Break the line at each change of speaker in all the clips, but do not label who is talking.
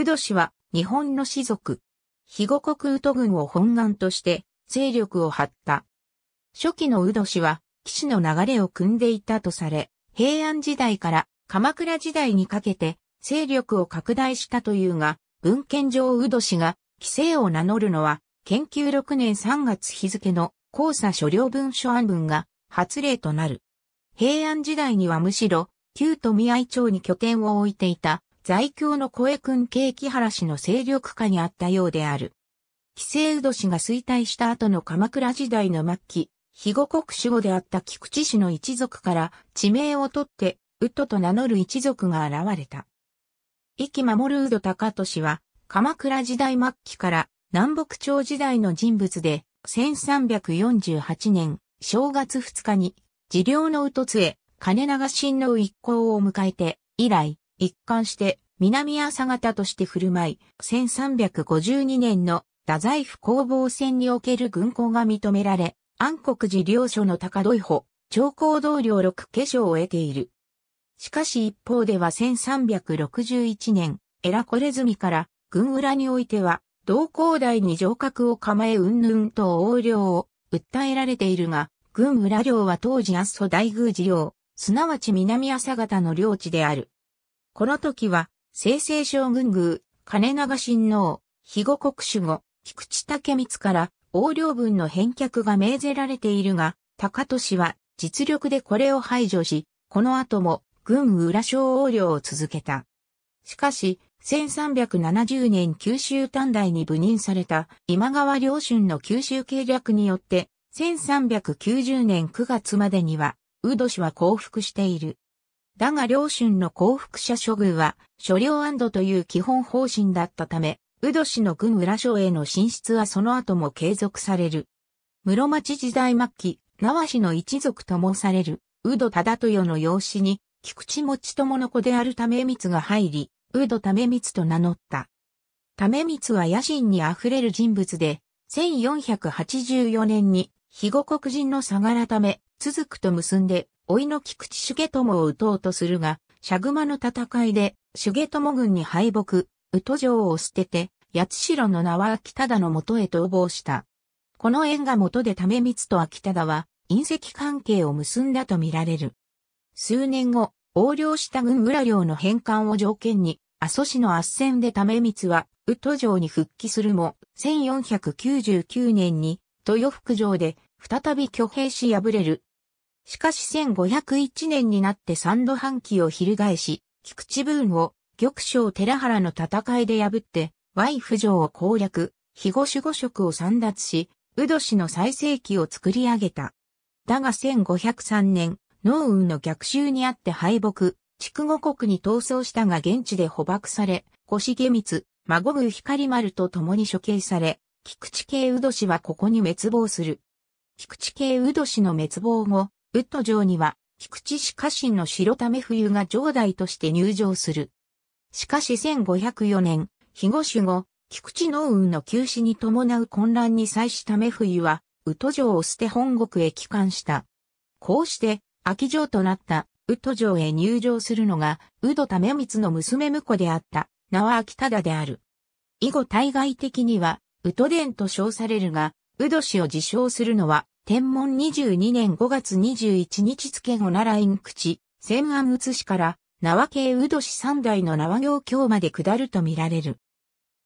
ウド氏は日本の士族。肥後国ウト軍を本願として勢力を張った。初期のウド氏は騎士の流れを組んでいたとされ、平安時代から鎌倉時代にかけて勢力を拡大したというが、文献上ウド氏が規制を名乗るのは、研究6年3月日付の交差所領文書案文が発令となる。平安時代にはむしろ、旧富合町に拠点を置いていた在京の小江君景気原氏の勢力下にあったようである。寄生うど氏が衰退した後の鎌倉時代の末期、肥後国守護であった菊池氏の一族から地名を取って、ウっと名乗る一族が現れた。意気守るウド高利は、鎌倉時代末期から南北朝時代の人物で、1348年正月2日に、治療のうとつえ、金長新の一行を迎えて、以来、一貫して南朝方として振る舞い、1352年の太宰府攻防戦における軍港が認められ、安国寺領所の高戸保、長江同僚六化粧を得ている。しかし一方では1361年、エラコレズミから軍裏においては、同高台に城郭を構え云々と横領を訴えられているが、軍裏領は当時阿蘇大宮寺領、すなわち南朝方の領地である。この時は、清々将軍宮、金長親王、肥後国主後、菊池武光から横領分の返却が命ぜられているが、高利は実力でこれを排除し、この後も軍裏小横領を続けた。しかし、1370年九州短大に部任された今川良春の九州計略によって、1390年9月までには、宇土氏は降伏している。だが両春の幸福者処遇は、所領という基本方針だったため、宇土氏の軍裏省への進出はその後も継続される。室町時代末期、縄氏の一族ともされる、宇土忠豊の養子に、菊池持友の子である為光が入り、宇土為光と名乗った。為光は野心に溢れる人物で、1484年に、肥後国人の相良ため、続くと結んで、老いの菊池重友を撃とうとするが、シグマの戦いで、重友軍に敗北、宇都城を捨てて、八代の名は秋忠の元へ逃亡した。この縁が元で為光と秋忠は、隕石関係を結んだとみられる。数年後、横領した軍裏領の返還を条件に、阿蘇市の圧戦で為光は、宇都城に復帰するも、1499年に、豊福城で、再び挙兵し敗れる、しかし1501年になって三度半旗を翻し、菊池文を玉将寺原の戦いで破って、ワイフ城を攻略、肥後守護職を散奪し、ウド氏の最盛期を作り上げた。だが1503年、農運の逆襲にあって敗北、筑後国に逃走したが現地で捕獲され、腰毛光、孫宮光丸と共に処刑され、菊池系ウド氏はここに滅亡する。菊池系ウド氏の滅亡後、ウッド城には、菊池市家臣の白為冬が城代として入城する。しかし1504年、日後守後、菊池農運の休止に伴う混乱に際しため冬は、宇都城を捨て本国へ帰還した。こうして、秋城となった宇都城へ入城するのが、宇都為光の娘婿であった、名は秋忠である。以後対外的には、宇都伝と称されるが、宇都氏を自称するのは、天文22年5月21日付後奈良院口、千安宇津市から、縄系宇土市三代の縄行京まで下ると見られる。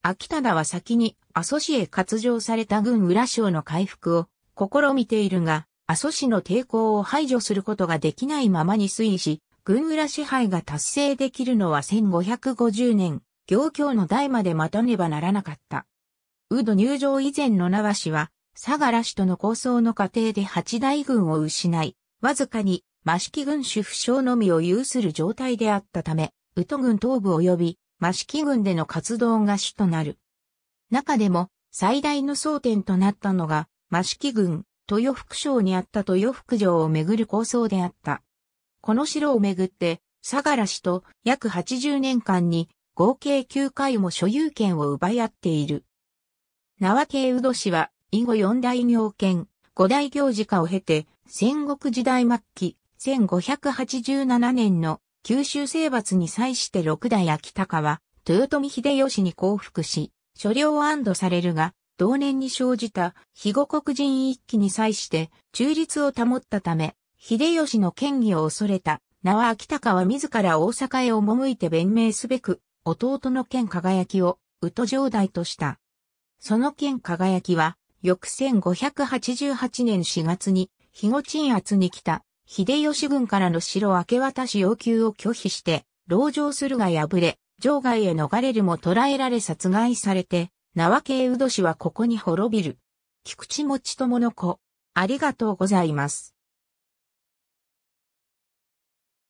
秋田は先に阿蘇市へ割上された軍浦省の回復を試みているが、阿蘇市の抵抗を排除することができないままに推移し、軍浦支配が達成できるのは1550年、行京の代まで待たねばならなかった。宇土入場以前の縄市は、相良氏との構想の過程で八大軍を失い、わずかに、益城軍主不詳のみを有する状態であったため、宇都軍東部及び、益城軍での活動が主となる。中でも、最大の争点となったのが、益城軍、豊福省にあった豊福城をめぐる構想であった。この城をめぐって、相良氏と約80年間に合計9回も所有権を奪い合っている。縄系宇土氏は以後四大行憲、五大行事化を経て、戦国時代末期、1587年の九州征伐に際して六代秋高は、豊臣秀吉に降伏し、所領を安堵されるが、同年に生じた肥後国人一揆に際して中立を保ったため、秀吉の権威を恐れた、名は秋高は自ら大阪へ赴いて弁明すべく、弟の剣輝きを、宇都城代とした。その剣輝きは、翌1588年4月に、肥後鎮圧に来た、秀吉軍からの城明け渡し要求を拒否して、籠城するが破れ、城外へ逃れるも捕らえられ殺害されて、縄系宇土氏はここに滅びる。菊池持友の子、ありがとうございます。